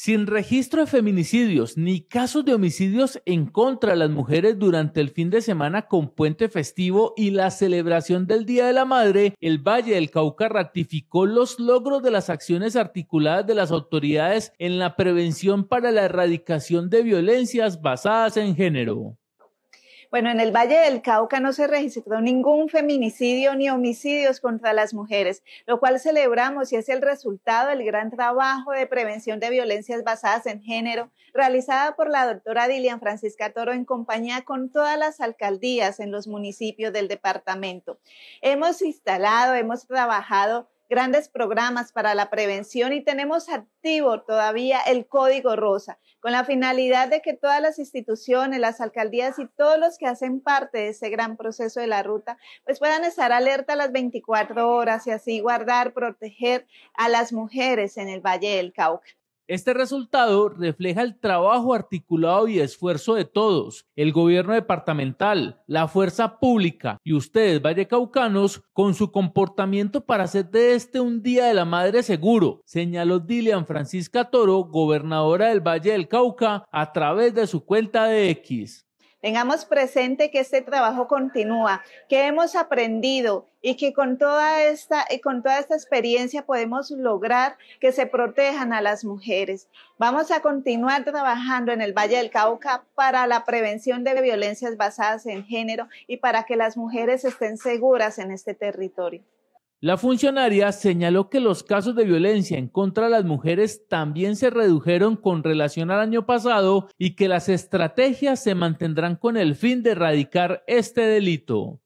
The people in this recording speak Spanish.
Sin registro de feminicidios ni casos de homicidios en contra de las mujeres durante el fin de semana con puente festivo y la celebración del Día de la Madre, el Valle del Cauca ratificó los logros de las acciones articuladas de las autoridades en la prevención para la erradicación de violencias basadas en género. Bueno, en el Valle del Cauca no se registró ningún feminicidio ni homicidios contra las mujeres, lo cual celebramos y es el resultado del gran trabajo de prevención de violencias basadas en género realizada por la doctora Dilian Francisca Toro en compañía con todas las alcaldías en los municipios del departamento. Hemos instalado, hemos trabajado grandes programas para la prevención y tenemos activo todavía el Código Rosa, con la finalidad de que todas las instituciones, las alcaldías y todos los que hacen parte de ese gran proceso de la ruta, pues puedan estar alerta las 24 horas y así guardar, proteger a las mujeres en el Valle del Cauca. Este resultado refleja el trabajo articulado y esfuerzo de todos, el gobierno departamental, la fuerza pública y ustedes, vallecaucanos, con su comportamiento para hacer de este un Día de la Madre seguro, señaló Dilian Francisca Toro, gobernadora del Valle del Cauca, a través de su cuenta de X. Tengamos presente que este trabajo continúa, que hemos aprendido y que con toda esta, eh, con toda esta experiencia podemos lograr que se protejan a las mujeres. Vamos a continuar trabajando en el Valle del Cauca para la prevención de violencias basadas en género y para que las mujeres estén seguras en este territorio. La funcionaria señaló que los casos de violencia en contra de las mujeres también se redujeron con relación al año pasado y que las estrategias se mantendrán con el fin de erradicar este delito.